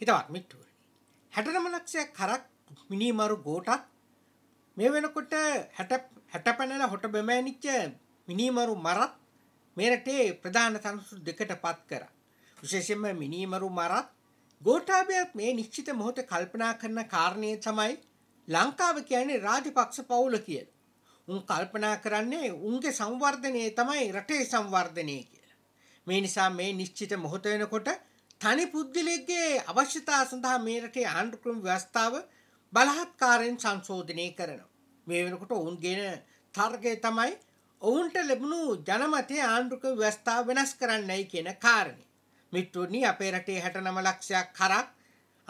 හිතවත් මිට්ටුවනි. හැටනම ලක්ෂයක් කරක් මිනිමරු ගෝටත් මේ වෙනකොට හැට පැනල හොට බැමෑනිච්ච මිනිමරු මරත් මේරටේ ප්‍රධාන තනසු දෙකට පත් කර. විශේෂෙන්ම මිනිමරු මරත් ගෝටාභයක් මේ නිශ්චිත මොහොත කල්පනා කරන කාරණය තමයි ලංකාව කියන්නේ රාජපක්ෂ පවුල කියල. උන් කල්පනා කරන්නේ උන්ගේ සංවර්ධනය තමයි රටේ සංවර්ධනය කියලා. මේ නිසා මේ නිශ්චිත මොහොත වෙනකොට තනි පුද්ගලෙක්ගේ අවශ්‍යතා සඳහා මේ රටේ ආණ්ඩුක්‍රම ව්‍යවස්ථාව බලහත්කාරයෙන් සංශෝධනය කරනවා. මේ වෙනකොට ඔවුන්ගේන තර්කය තමයි ඔවුන්ට ලැබුණු ජනමතය ආණ්ඩුක ව්‍යවස්ථාව වෙනස් කරන්නයි කියන කාරණය. මිට්ටුවනි අපේ රටේ හැට නම ලක්ෂයක් කරක්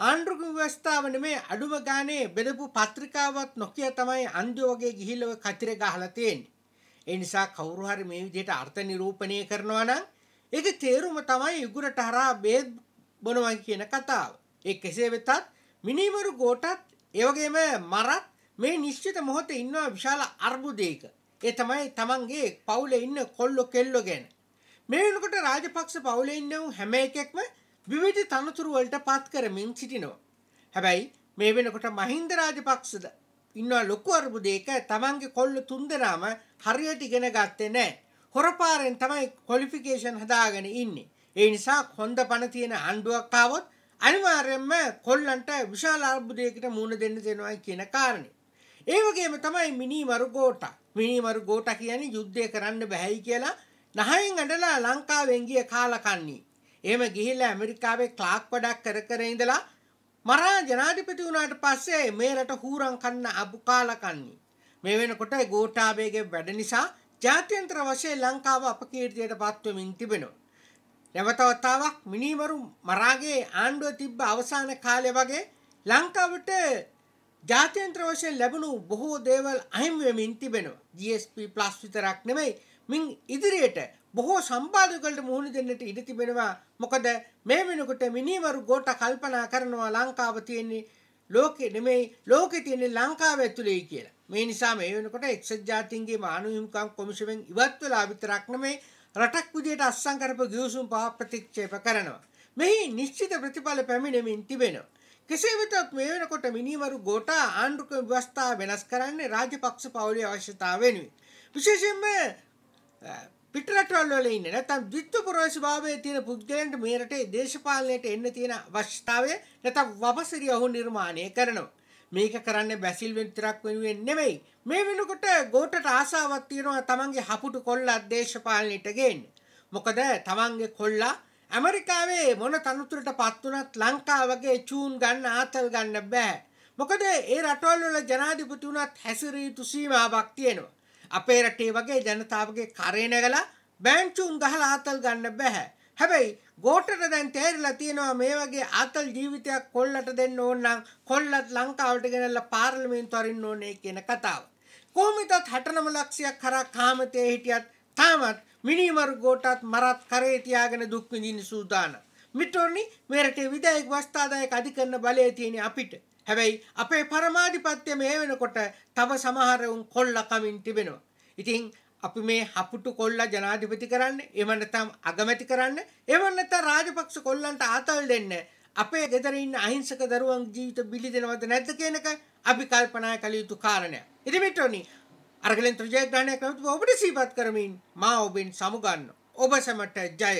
ආණ්ඩුක ව්‍යවස්ථාවන මේ අඩුම ගානේ බෙදපු පත්‍රිකාවත් නොකිය තමයි අන්දෝගේ ගිහිල්ලව කතිර ගහලතයෙන්. එනිසා කවුරුහරි මේ විදියට අර්ථ නිරූපණය කරනවා නම් ඒක තේරුම තමයි යුගුරට හරා බේද් බොනවන් කියන කතාව. ඒ කෙසේ වෙතත් මිනිමරු ගෝටත් ඒවගේම මරත් මේ නිශ්චිත මොහොත ඉන්නවා විශාල අර්බුදයක. ඒ තමයි තමන්ගේ පවුල ඉන්න කොල්ලො කෙල්ලො ගැන. මේ වෙනකොට රාජපක්ෂ පවුල ඉන්නවු හැම එකෙක්ම විවිධ තනතුරුවලට පත් කරමින් සිටිනවා. හැබැයි මේ වෙනකොට මහින්ද රාජපක්ෂද ඉන්නවා ලොකු අර්බුදයක තමන්ගේ කොල්ල තුන්දනාම හරියට ඉගෙන ගත්තේ නෑ. හොරපාරෙන් තමයි කොලිෆිකේෂන් හදාගෙන ඉන්නේ. ඒ නිසා කොන්ද පණ තියෙන ආණ්ඩුවක් ආවොත් අනිවාර්යයෙන්ම කොල්ලන්ට විශාල අර්බුදයකට මුහුණ දෙන්න දෙනවා කියන කාරණේ. ඒ වගේම තමයි මිනි මරුගෝටා. මිනි මරුගෝටා කියන්නේ යුද්ධය කරන්න බෑයි කියලා නහයෙන් අඬලා ලංකාවෙන් ගිය කාලකන්ණී. එහෙම ගිහිල්ලා ඇමරිකාවේ ක්ලාක් වැඩක් කර කර ඉඳලා මරා ජනාධිපති වුණාට පස්සේ මේ රට හූරන් කන්න අබු කාලකන්ණී. මේ වෙනකොට ගෝඨාභයගේ වැඩ නිසා ජාත්‍යන්තර වශයෙන් ලංකාව අපකීර්තියට පත්වමින් තිබෙනවා. නැවතවතාවක් මිනිවරු මරාගේ ආණ්ඩුව තිබ්බ අවසාන කාලය වගේ ලංකාවට ජාත්‍යන්ත්‍ර වශයෙන් ලැබුණු බොහෝ දේවල් අහිමිවෙමින් තිබෙනවා. GSP ප්ලස් විතරක් නෙමෙයි මින් ඉදිරියට බොහෝ සම්පාදකවලට මුහුණ දෙන්නට ඉඩ තිබෙනවා. මොකද මේ වෙනකොට මිනිවරු ගෝඨ කල්පනා කරනවා ලංකාව තියෙන්නේ ලෝකෙ නෙමෙයි ලෝකෙ තියෙන්නේ ලංකාව ඇතුලේ කියලා. මේ නිසා මේ වෙනකොට එක්සත් ජාතීන්ගේ මානව හිමිකම් කොමිෂමෙන් ඉවත් වෙලා විතරක් නෙමේ රටක් විදියට අත්සන් කරපු ගිවිසුම් පහ ප්‍රතික්ෂේප කරනවා. මෙහි නිශ්චිත ප්‍රතිඵල පැමිණෙමින් තිබෙනවා. කෙසේ වෙතත් මේ වෙනකොට මිනිවරු ගෝටා ආණ්ඩුක ව්‍යවස්ථා වෙනස් කරන්නේ රාජපක්ෂ පවුලේ අවශ්‍යතාව වෙනුවෙන්. විශේෂයෙන්ම පිටරටවල් වල ඉන්න නැත්නම් ද්විත්ව පුරවැසිභාවයේ තියෙන පුද්ගලයන්ට මේ රටේ දේශපාලනයට එන්න තියෙන අවශ්‍යතාවය නැත්නම් වපසිරිය ඔහු නිර්මාණය කරනවා. මේක කරන්න බැසිල් විතරක් වෙනුවෙන් නෙමෙයි මේ වෙනකොට ගෝටට ආසාවක් තියෙනවා තමන්ගේ හපුටු කොල්ලා දේශපාලනයට ගේන්න මොකද තමන්ගේ කොල්ලා ඇමරිකාවේ මොන තනතුරට පත් වුණත් ලංකාවගේ චූන් ගන්න ආතල් ගන්න බෑ මොකද ඒ රටවල් වල ජනාධිපති වුණත් හැසිරිය යුතු සීමාවක් තියෙනවා අපේ රටේ වගේ ජනතාවගේ කරේ නැගලා බෑන්චුන් ගහලා ආතල් ගන්න බෑ හැබැයි ගෝටට දැන් තේරිලා තියෙනවා මේ වගේ අතල් ජීවිතයක් කොල්ලට දෙන්න ඕන නම් කොල්ලත් ලංකාවට ගෙනල්ලා පාර්ලිමේන්තු අරින්න ඕනේ කියන කතාව. කොහොමදත් 69 ලක්ෂයක් කරා කාමතේ හිටියත් තාමත් මිනිමරු ගෝටත් මරත් කරේ තියාගෙන දුක් විඳින්න සූදානම්. මිටෝනි මේ රටේ විදේශ වස්තාදායක අධිකරණ බලය තියෙන අපිට. හැබැයි අපේ පරමාධිපත්‍ය මේ වෙනකොට තව සමහර උන් කොල්ලා කමින් තිබෙනවා. ඉතින් අපි මේ හපුටු කොල්ලා ජනාධිපති කරන්න එම නැත්නම් අගමැති කරන්න එම නැත්නම් රාජපක්ෂ කොල්ලන්ට ආතල් දෙන්න අපේ ගෙදර ඉන්න අහිංසක දරුවන් ජීවිත බිලි දෙනවද නැද්ද කියන එක අපි කල්පනා කළ යුතු කාරණයක්. ඉතින් මෙතනනි අරගලෙන් ත්‍රිජයග්‍රහණය කමතුම ඔබට සීපත් කරමින් මා ඔබෙන් සමුගන්න. ඔබ සැමට ජය.